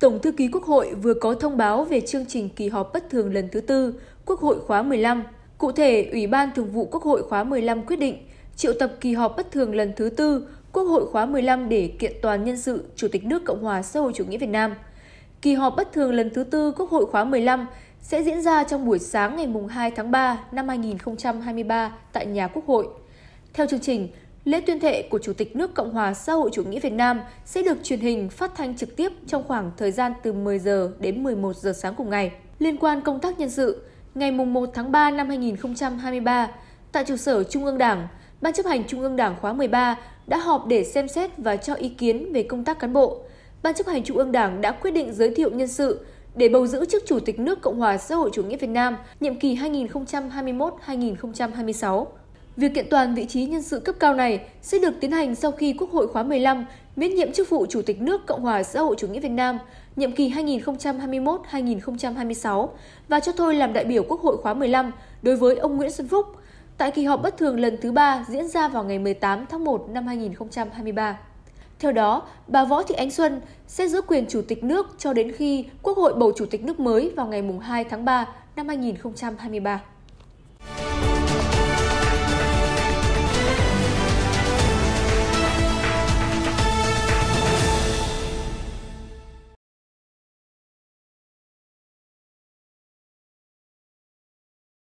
Tổng thư ký Quốc hội vừa có thông báo về chương trình kỳ họp bất thường lần thứ tư Quốc hội khóa 15. Cụ thể, Ủy ban Thường vụ Quốc hội khóa 15 quyết định triệu tập kỳ họp bất thường lần thứ tư Quốc hội khóa 15 để kiện toàn nhân sự Chủ tịch nước Cộng hòa xã hội chủ nghĩa Việt Nam. Kỳ họp bất thường lần thứ tư Quốc hội khóa 15 sẽ diễn ra trong buổi sáng ngày 2 tháng 3 năm 2023 tại nhà Quốc hội. Theo chương trình, Lễ tuyên thệ của Chủ tịch nước Cộng hòa xã hội chủ nghĩa Việt Nam sẽ được truyền hình phát thanh trực tiếp trong khoảng thời gian từ 10 giờ đến 11 giờ sáng cùng ngày. Liên quan công tác nhân sự, ngày 1 tháng 3 năm 2023, tại trụ sở Trung ương Đảng, Ban chấp hành Trung ương Đảng khóa 13 đã họp để xem xét và cho ý kiến về công tác cán bộ. Ban chấp hành Trung ương Đảng đã quyết định giới thiệu nhân sự để bầu giữ chức Chủ tịch nước Cộng hòa xã hội chủ nghĩa Việt Nam nhiệm kỳ 2021-2026. Việc kiện toàn vị trí nhân sự cấp cao này sẽ được tiến hành sau khi Quốc hội khóa 15 miễn nhiệm chức vụ Chủ tịch nước Cộng hòa xã hội chủ nghĩa Việt Nam nhiệm kỳ 2021-2026 và cho thôi làm đại biểu Quốc hội khóa 15 đối với ông Nguyễn Xuân Phúc tại kỳ họp bất thường lần thứ ba diễn ra vào ngày 18 tháng 1 năm 2023. Theo đó, bà Võ Thị Ánh Xuân sẽ giữ quyền Chủ tịch nước cho đến khi Quốc hội bầu Chủ tịch nước mới vào ngày 2 tháng 3 năm 2023.